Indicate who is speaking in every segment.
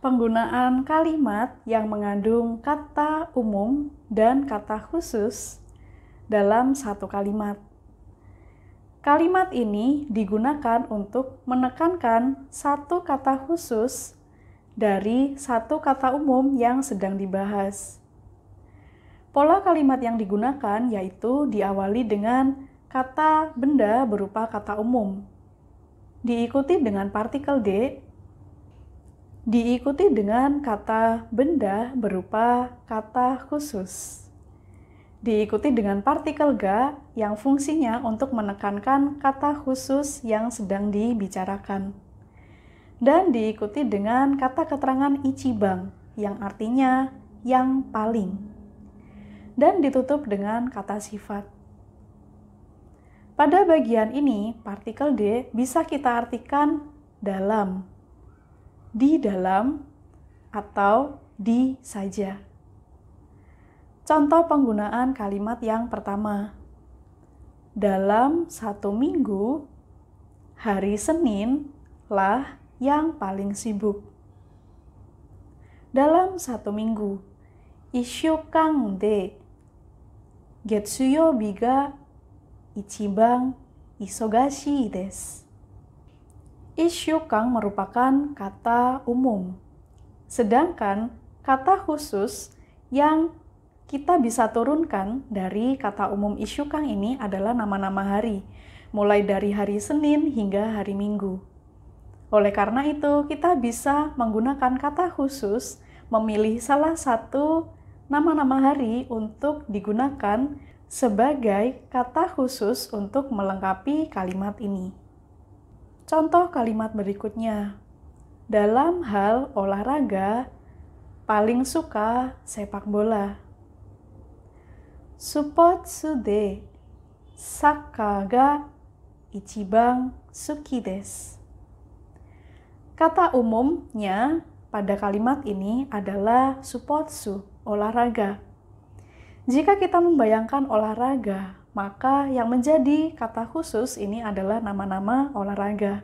Speaker 1: penggunaan kalimat yang mengandung kata umum dan kata khusus dalam satu kalimat. Kalimat ini digunakan untuk menekankan satu kata khusus dari satu kata umum yang sedang dibahas. Pola kalimat yang digunakan yaitu diawali dengan kata benda berupa kata umum, diikuti dengan partikel D diikuti dengan kata benda berupa kata khusus. Diikuti dengan partikel ga yang fungsinya untuk menekankan kata khusus yang sedang dibicarakan. Dan diikuti dengan kata keterangan ichibang yang artinya yang paling. Dan ditutup dengan kata sifat. Pada bagian ini, partikel D bisa kita artikan dalam di dalam, atau di saja. Contoh penggunaan kalimat yang pertama. Dalam satu minggu, hari Senin lah yang paling sibuk. Dalam satu minggu, isyu kang de getsuyo biga ichibang isogashi desu. Isyukang merupakan kata umum. Sedangkan kata khusus yang kita bisa turunkan dari kata umum Isyukang ini adalah nama-nama hari, mulai dari hari Senin hingga hari Minggu. Oleh karena itu, kita bisa menggunakan kata khusus memilih salah satu nama-nama hari untuk digunakan sebagai kata khusus untuk melengkapi kalimat ini. Contoh kalimat berikutnya. Dalam hal olahraga, paling suka sepak bola. Support de sakaga ga ichiban suki Kata umumnya pada kalimat ini adalah support su olahraga. Jika kita membayangkan olahraga maka yang menjadi kata khusus ini adalah nama-nama olahraga.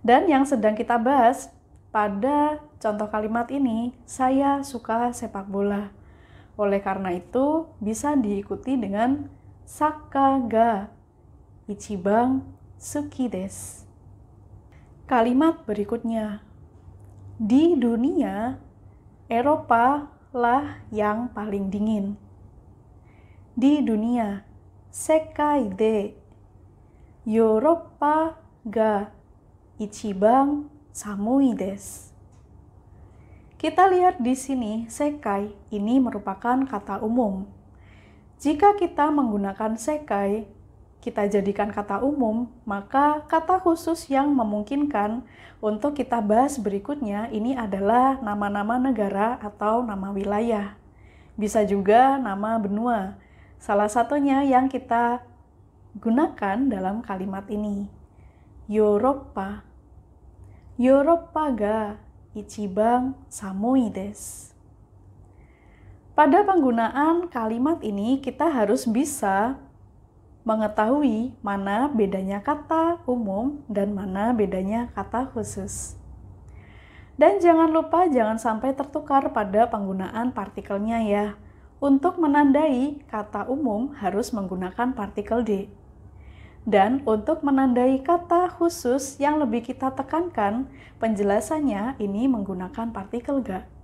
Speaker 1: Dan yang sedang kita bahas pada contoh kalimat ini, saya suka sepak bola. Oleh karena itu, bisa diikuti dengan sakaga, ichibang, suki Kalimat berikutnya. Di dunia, Eropa lah yang paling dingin di dunia. Sekai de Europa ga ichibang samui Kita lihat di sini, sekai ini merupakan kata umum. Jika kita menggunakan sekai, kita jadikan kata umum, maka kata khusus yang memungkinkan untuk kita bahas berikutnya ini adalah nama-nama negara atau nama wilayah. Bisa juga nama benua. Salah satunya yang kita gunakan dalam kalimat ini. Europa. Europa ga ichibang samui Pada penggunaan kalimat ini kita harus bisa mengetahui mana bedanya kata umum dan mana bedanya kata khusus. Dan jangan lupa jangan sampai tertukar pada penggunaan partikelnya ya. Untuk menandai kata umum harus menggunakan partikel D. Dan untuk menandai kata khusus yang lebih kita tekankan, penjelasannya ini menggunakan partikel ga.